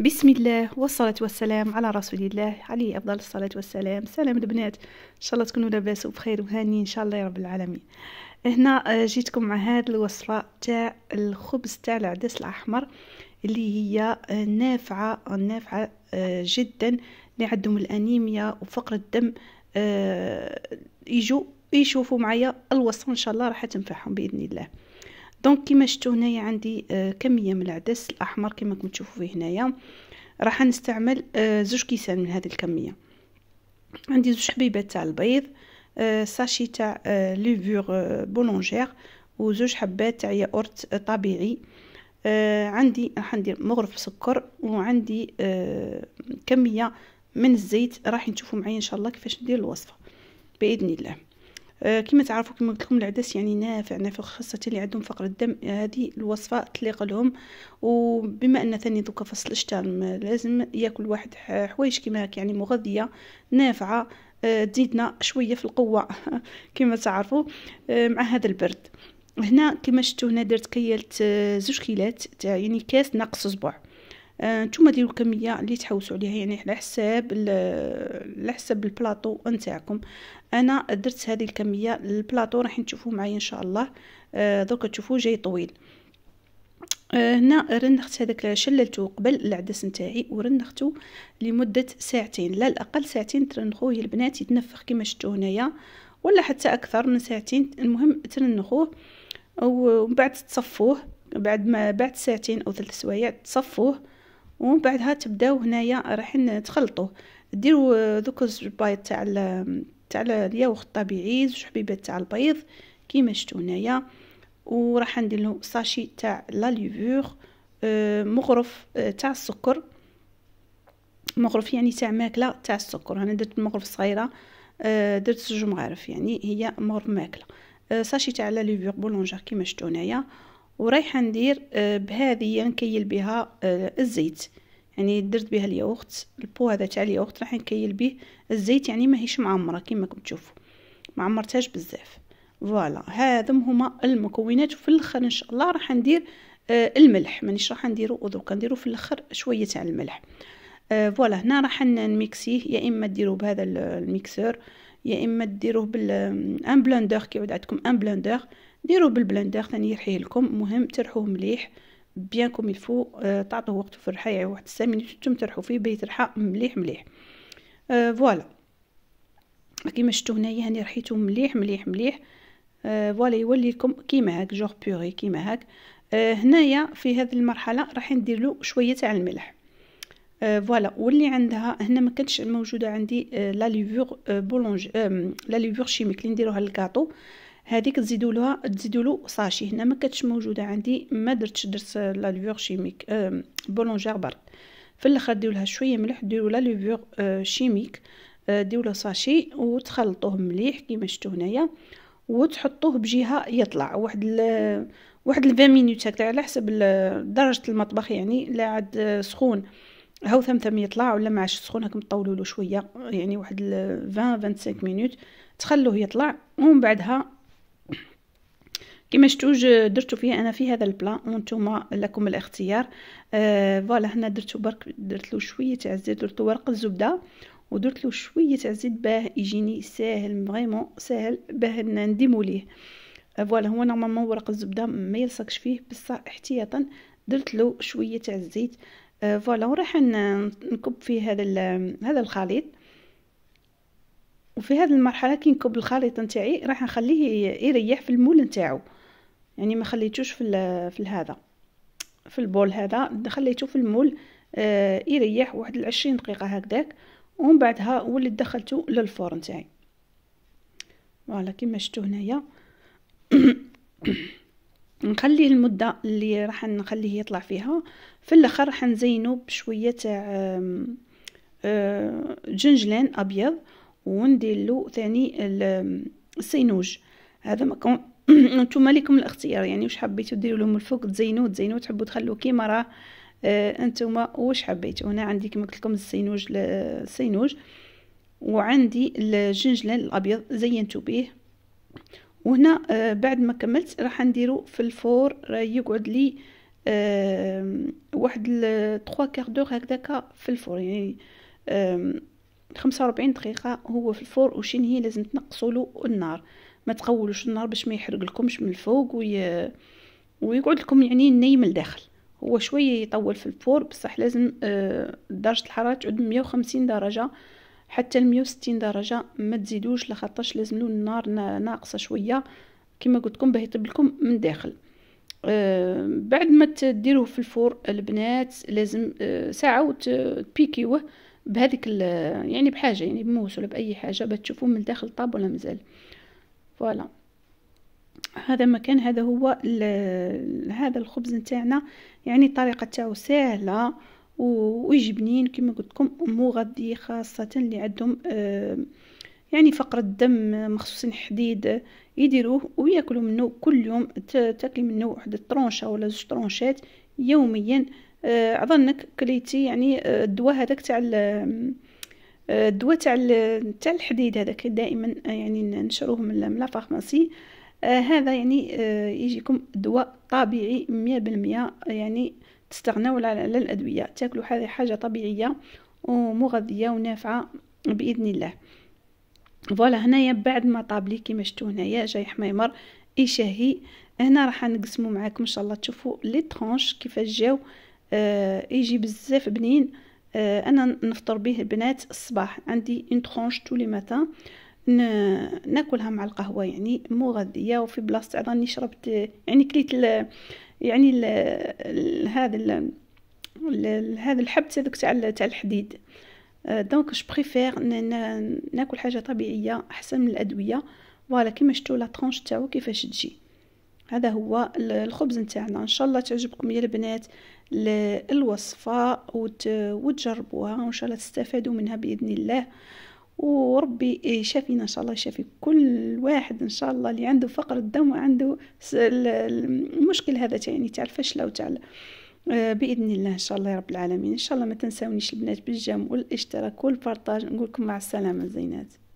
بسم الله والصلاة والسلام على رسول الله عليه أفضل الصلاة والسلام سلام البنات إن شاء الله تكونوا لاباس وبخير وهاني إن شاء الله يا رب العالمين هنا آه، جيتكم مع هذه الوصفة تاع الخبز تاع العدس الأحمر اللي هي آه، نافعة نافعة آه، جدا لعدم عندهم الأنيميا وفقر الدم يجو يشوفوا معايا الوصفة إن شاء الله راح تنفعهم بإذن الله دونك كيما شفتوا هنايا عندي آه، كميه من العدس الاحمر كما راكم تشوفوا فيه هنايا راح نستعمل آه، زوج كيسان من هذه الكميه عندي زوج حبيبات تاع البيض آه، ساشي تاع ليفور بولونجير وزوج حبات تاع ياورت طبيعي عندي راح ندير مغرف سكر وعندي كميه من الزيت راح نشوفوا معايا ان شاء الله كيفاش ندير الوصفه باذن الله آه، كما تعرفوا كما قلت لكم العدس يعني نافع نافع خاصه اللي عندهم فقر الدم هذه الوصفه تليق لهم وبما ان ثاني دوكا فصل الشتاء لازم ياكل واحد حوايج كما هاك يعني مغذيه نافعه آه، تزيدنا شويه في القوه كما تعرفوا آه، مع هذا البرد هنا كما شفتوا هنا درت كيلت زوج كيلات تاع يعني كاس ناقص صبع نتوما ديروا الكميه اللي تحوسوا عليها يعني على حساب على حساب البلاطو نتاعكم انا درت هذه الكميه البلاطو راح تشوفوه معايا ان شاء الله آه درك تشوفوه جاي طويل آه هنا رنخت هذاك شللته قبل العدس نتاعي ورنخته لمده ساعتين لا الاقل ساعتين ترنخوه يا البنات يتنفخ كما شفتوا هنايا ولا حتى اكثر من ساعتين المهم ترنخوه ومن بعد تصفوه بعد ما بعد ساعتين او ثلاث سوايع تصفوه ومن بعدها تبداو هنايا رايحين تخلطوه ديروا آه، دوك البيض تاع تاع الياوخ الطبيعي زوج حبيبات تاع البيض كيما شفتوا هنايا وراح ندير له ساشي تاع لا ليفور آه، مغرف آه، تاع السكر مغرف يعني تاع ماكله تاع السكر انا درت مغرف صغيره درت زوج مغارف يعني هي مغرف ماكله ساشي تاع لا ليفور بولونجير كيما شفتوا هنايا ورايحه ندير آه، بهذه نكيل بها آه، الزيت يعني درت بها اليوغت البو هذا تاع اليوغت راح نكيل به الزيت يعني ماهيش معمره كيما راكم تشوفوا ما عمرتهاش بزاف فوالا هذم هما المكونات وفي الاخر ان شاء الله راح ندير آه الملح مانيش راح نديرو دوكا نديرو في الاخر شويه تاع الملح آه فوالا هنا راح نميكسيه يا اما ديروه بهذا الميكسور يا اما ديروه بال ان بلندر كيعود عندكم ان بلندر ديروه بالبلندر ثاني يرحيه لكم مهم ترحوه مليح بيانكم الفو آه، تعطوه وقته في الرحاية يعني واحد السامين شفتم ترحو فيه بيترحى مليح مليح آه، فوالا كيما شتو هنايا هاني رحيتو مليح مليح مليح آه، فوالا يولي لكم كيما هاك جوغ بيغي كيما هاك هنايا في هذه المرحله راح ندير له شويه تاع الملح فوالا واللي عندها هنا ما كانتش موجوده عندي لا ليفور بولونج لا ليفور شيميك اللي نديروها للكاطو هذيك تزيدوا لها تزيدوا له ساشي هنا ما كانتش موجوده عندي ما درتش درت لا لوفور شيميك أه بولونجير برد في الاخر ديروا لها شويه ملح ديروا لا لوفور أه شيميك أه ديروا له ساشي وتخلطوه مليح كيما شفتوا هنايا وتحطوه بجهه يطلع واحد ال واحد 20 مينوت هكا على حسب درجه المطبخ يعني لا عاد آه، سخون هاو ثمثم يطلع ولا معاش سخون هاكم طولوا له شويه يعني واحد 20 25 مينوت تخلوه يطلع ومن بعدها كما شفتوا درتو فيه انا في هذا البلا وانتم لكم الاختيار آه فوالا هنا درتو برك درت له شويه تاع الزيت درت ورق الزبده ودرت له شويه تاع الزيت باه يجيني ساهل فريمون ساهل باه نديمو ليه آه، فوالا هو نورمالمون ورق الزبده ما يلصقش فيه بصح احتياطا درت له شويه تاع الزيت آه، فوالا وراح نكب فيه هذا هذا الخليط وفي هذه المرحله كي نكب الخليط نتاعي راح نخليه يريح في المول نتاعو يعني ما خليتوش في في هذا في البول هذا خليته في المول آه يريح واحد العشرين دقيقه هكذاك ومن بعدها وليت دخلته للفرن تاعي فوالا كيما شفتوا هنايا نخليه المده اللي راح نخليه يطلع فيها في الاخر راح نزينه بشويه تاع آه، جنجلان ابيض وندير له ثاني السينوج هذا ما نتوما لكم الاختيار يعني واش حبيتوا ديروا لهم الفوق تزينوا تزينوا تحبوا تخلوا كيما راه آه، انتم واش حبيتوا هنا عندي كما قلت لكم السينوج السينوج وعندي الجنجلان الابيض زينته به وهنا آه بعد ما كملت راح نديرو في الفور راه يقعد لي آه واحد 3 كارت دور هكذاك في الفور يعني خمسة آه وأربعين دقيقة هو في الفور وشين هي لازم تنقصوا له النار ما تقولوش النار باش ما يحرق لكمش من الفوق وي... ويقعد لكم يعني نايم لداخل الداخل هو شويه يطول في الفور بصح لازم آه، درجه الحراره تعود 150 درجه حتى ل 160 درجه ما تزيدوش لخطاش لازم له النار ناقصه شويه كما قلت لكم باه يطيب لكم من الداخل آه، بعد ما تديروه في الفور البنات لازم آه، ساعه وتبيكيوه بهذيك يعني بحاجه يعني بموس ولا باي حاجه باش تشوفوه من الداخل طاب ولا مازال فوالا هذا مكان هذا هو هذا الخبز نتاعنا يعني الطريقه تاعو ساهله ويجبنين كما قلت لكم مغذي خاصه اللي عندهم آه، يعني فقر الدم مخصوصين حديد يديروه وياكلوا منه كل يوم تاكلي منه واحد الطرونشه ولا زوج طرونشات يوميا آه، اظنك كليتي يعني آه، الدواء هذاك تاع الدواء تاع تاع الحديد هذاك دائما يعني نشروه من لا فارماسي آه، هذا يعني آه، يجيكم دواء طبيعي مية بالمية يعني تستغناو على الأدوية تاكلوا هذه حاجة طبيعية ومغذية ونافعة بإذن الله فوالا هنايا بعد ما طابلي كيما شفتوا هنايا جاي حميمر يشهي هنا راح نقسمو معاكم ان شاء الله تشوفوا لي طرونش كيفاش جاو آه، يجي بزاف بنين آه آه، انا نفطر به البنات الصباح عندي اون ترونش تولي ماتان ناكلها مع القهوه يعني مغذيه وفي بلاصه راني شربت يعني كليت الـ يعني ال هذا الـ هذا الحبس هذوك تاع تاع الحديد دونك جو بريفير ناكل حاجه طبيعيه احسن من الادويه فوالا كيما شفتوا لا ترونش تاعو كيفاش تجي هذا هو الخبز نتاعنا ان شاء الله تعجبكم يا البنات الوصفه وتجربوها وان شاء الله تستفادوا منها باذن الله وربي يشافينا ان شاء الله يشافي كل واحد ان شاء الله اللي عنده فقر الدم وعنده المشكل هذا تاع يعني تاع الفشله وتاع باذن الله ان شاء الله يا رب العالمين ان شاء الله ما تنساونيش البنات بالجم والاشتراك والبارطاج نقولكم مع السلامه زينات